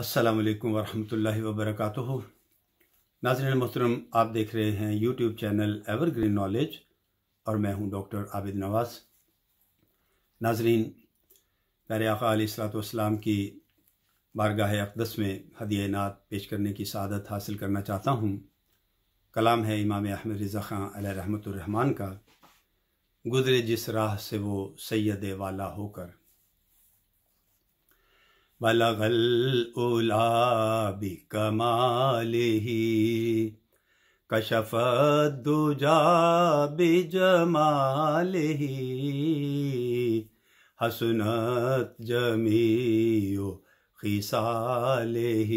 अस्सलाम वालेकुम वरहमतुल्लाहि वबरकातुहु नाजरन मोहतरम आप देख रहे हैं यूट्यूब चैनल एवरग्रीन नॉलेज और मैं हूं डॉक्टर आबिद नवाज नाजरीन प्यारे आका की बारगाह अकदस में हदिय नात पेश करने की सदत हासिल करना चाहता हूं कलाम है इमाम अहमद रज़ा ख़ान रहमतरहमान का गुजरे जिस राह से वो सैद वाला होकर بلغ الأولى بكماله كشف الدجى بجماله حسنت جميع خصاله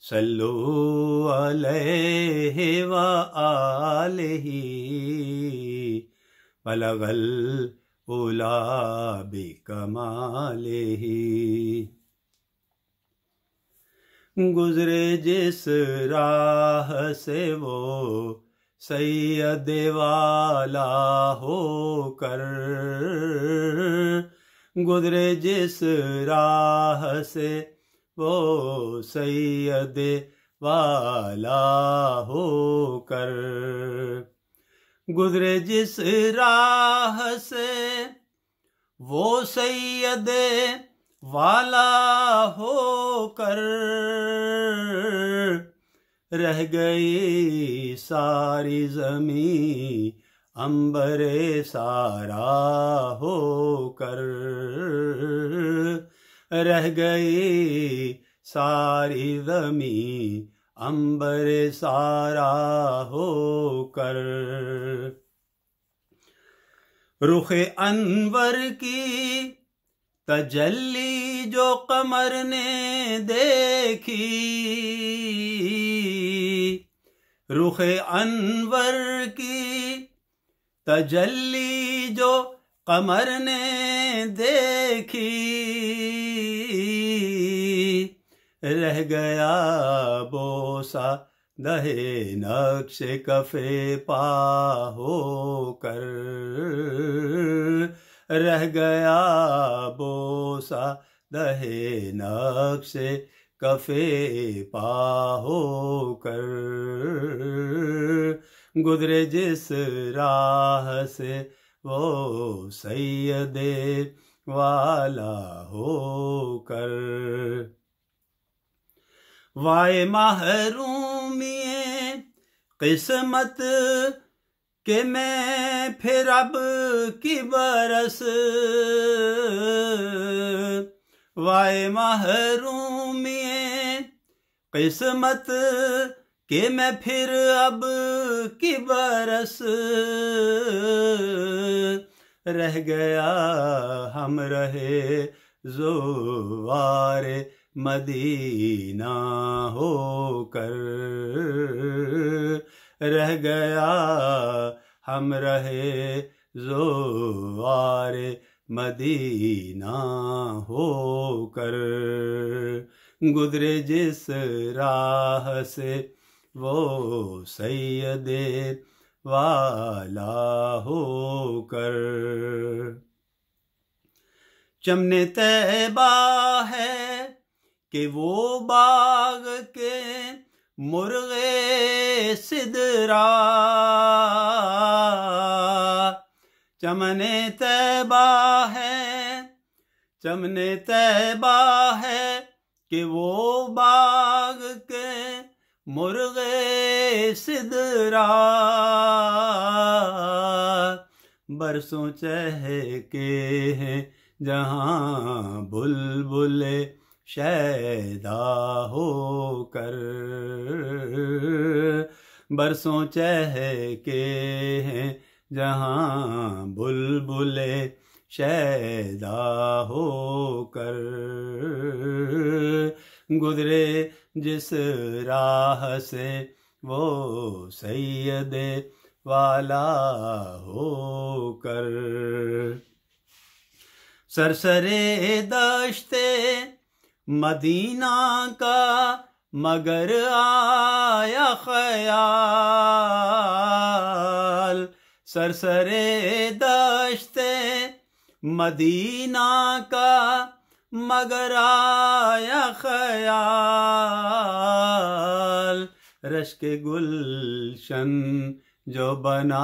صلوا عليه وآله بلغ الأولى उला बिकमाले ही गुजरे जिस राह से वो सैयद वाला हो कर गुजरे जिस राह से वो सैयद वाला हो कर गुजरे जिस राह से वो सैयद वाला होकर रह गई सारी जमी अंबरे सारा होकर रह गई सारी जमी अंबर सारा होकर रुख अनवर की तजल्ली जो कमर ने देखी रुख अनवर की तजल्ली जो कमर ने देखी रह गया बोसा दहे नक्श कफे पा हो कर रह गया बोसा दहे नक्श कफे पा हो कर गुजरे जिस राह से वो सैयदे वाला हो कर वाय महरूमिए किस्मत के मैं फिर अब की बरस वाय महरूमिए किस्मत के मैं फिर अब की बरस रह गया हम रहे जो वारे मदीना होकर रह गया हम रहे जो आरे मदीना होकर गुजरे जिस राह से वो सैयद वाला होकर चमने तैबा है कि वो बाग के मुर्गे सिदरा चमने तैबा है चमने तैबा है कि वो बाग के मुर्गे सिदरा बरसों चहके हैं जहाँ बुलबुले शैदा कर बरसों चहके हैं जहाँ बुलबुले शैदा कर गुजरे जिस राह से वो सैयदे वाला हो कर सरसरे दश्ते मदीना का मगर आया सर सरसरे दश्ते मदीना का मगर आया रश के गुलशन जो बना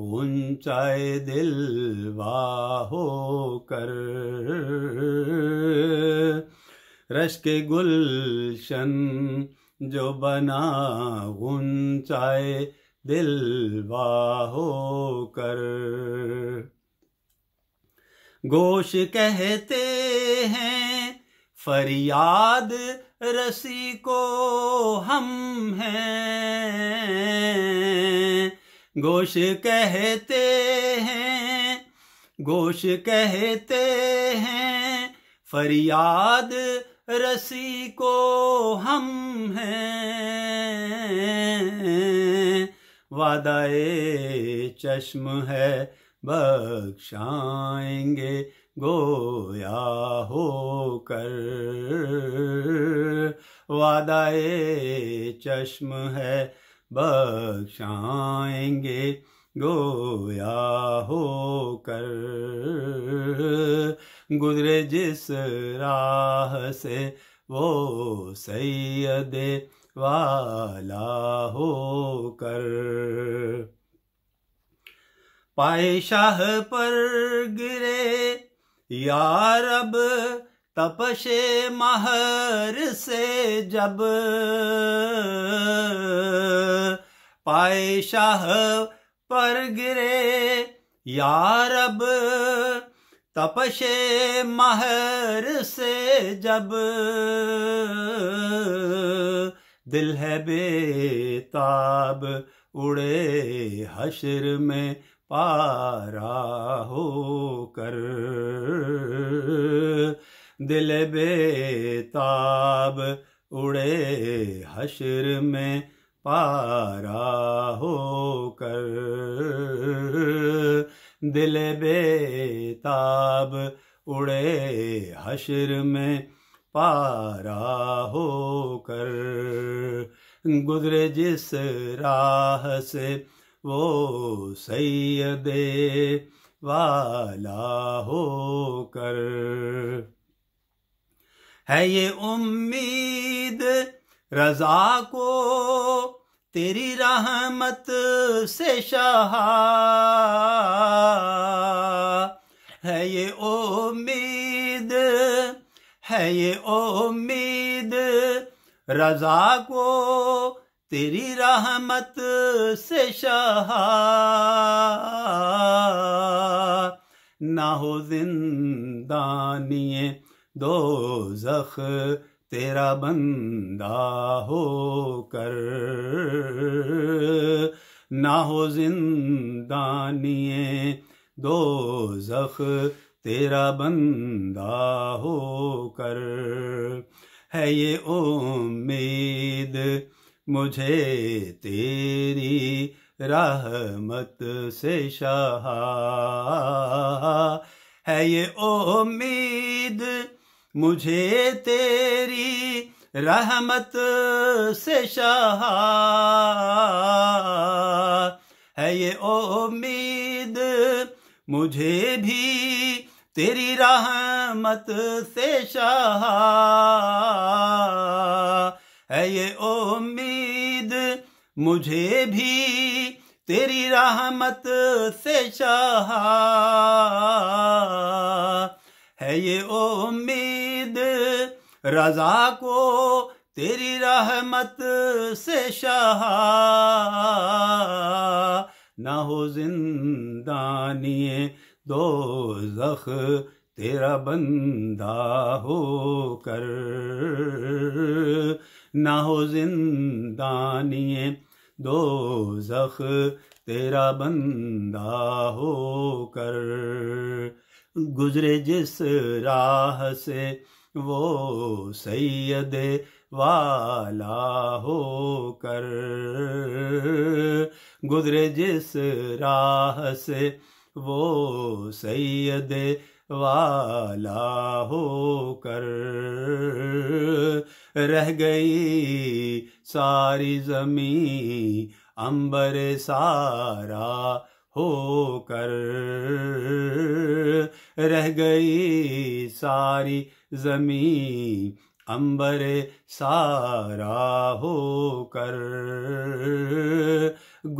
ऊंचाए दिल हो कर रश के गुलशन जो बना ऊंचाए दिल हो कर गोश कहते हैं फरियाद रसी को हम हैं गोश कहते हैं गोश कहते हैं फरियाद रसी को हम हैं वादाए चश्म है बख्शाएंगे गोया होकर वादाए चश्म है बख्शाएंगे गोया हो कर गुजरे जिस राह से वो सैयद वाला कर पाए शाह पर गिरे यार अब तपशे महर से जब पाए शाह पर गिरे यारब तपशे महर से जब दिल है बेताब उड़े हशर में पारा हो कर दिल बेताब उड़े हशर में पारा हो कर दिल बेताब उड़े हशर में पारा हो कर गुजरे जिस राह से वो सैयदे वाला हो कर है ये उम्मीद रजा को तेरी रहमत से शहा है ये उम्मीद है ये उम्मीद रजा को तेरी रहमत से शहा ना हो जिंदानिए दो जख तेरा बंदा हो कर ना हो जिंदानिए दो जख तेरा बंदा हो कर है ये उम्मीद मुझे तेरी रहमत से शाह है ये उम्मीद मुझे तेरी रहमत से शाह है ये उम्मीद मुझे भी तेरी रहमत से शाह है ये उम्मीद मुझे भी तेरी रहमत से शाह है ये उम्मीद रजा को तेरी रहमत से शाह न हो जिंदानिए दो जख तेरा बंदा हो कर ना हो जिंदानिए दो जख तेरा बंदा हो कर गुजरे जिस राह से वो सैयद वाला हो कर गुजरे जिस राह से वो सैयद वाला हो कर रह गई सारी जमी अंबर सारा होकर रह गई सारी जमीन अंबर सारा होकर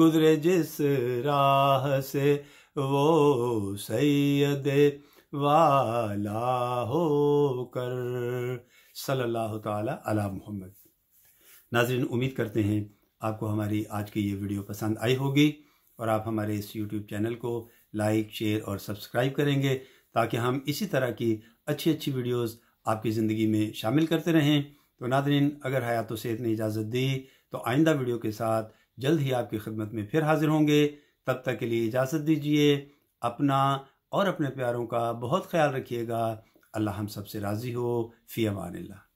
गुजरे जिस राह से वो सैयद वाला होकर सल्लल्लाहु ताला अला मोहम्मद नाजरीन उम्मीद करते हैं आपको हमारी आज की ये वीडियो पसंद आई होगी और आप हमारे इस यूट्यूब चैनल को लाइक शेयर और सब्सक्राइब करेंगे ताकि हम इसी तरह की अच्छी अच्छी वीडियोस आपकी ज़िंदगी में शामिल करते रहें तो नादरीन अगर हयात सेहत ने इजाज़त दी तो आइंदा वीडियो के साथ जल्द ही आपकी खिदमत में फिर हाजिर होंगे तब तक के लिए इजाज़त दीजिए अपना और अपने प्यारों का बहुत ख्याल रखिएगा अल्लाह हम सब से राज़ी हो फ़ी अमान